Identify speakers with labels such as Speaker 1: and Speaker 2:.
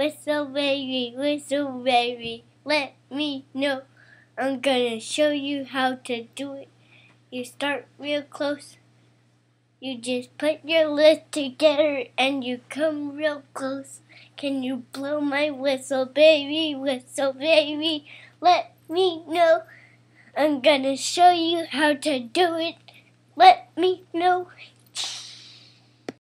Speaker 1: Whistle baby, whistle baby, let me know. I'm gonna show you how to do it. You start real close. You just put your lips together and you come real close. Can you blow my whistle, baby, whistle, baby? Let me know. I'm gonna show you how to do it. Let me know.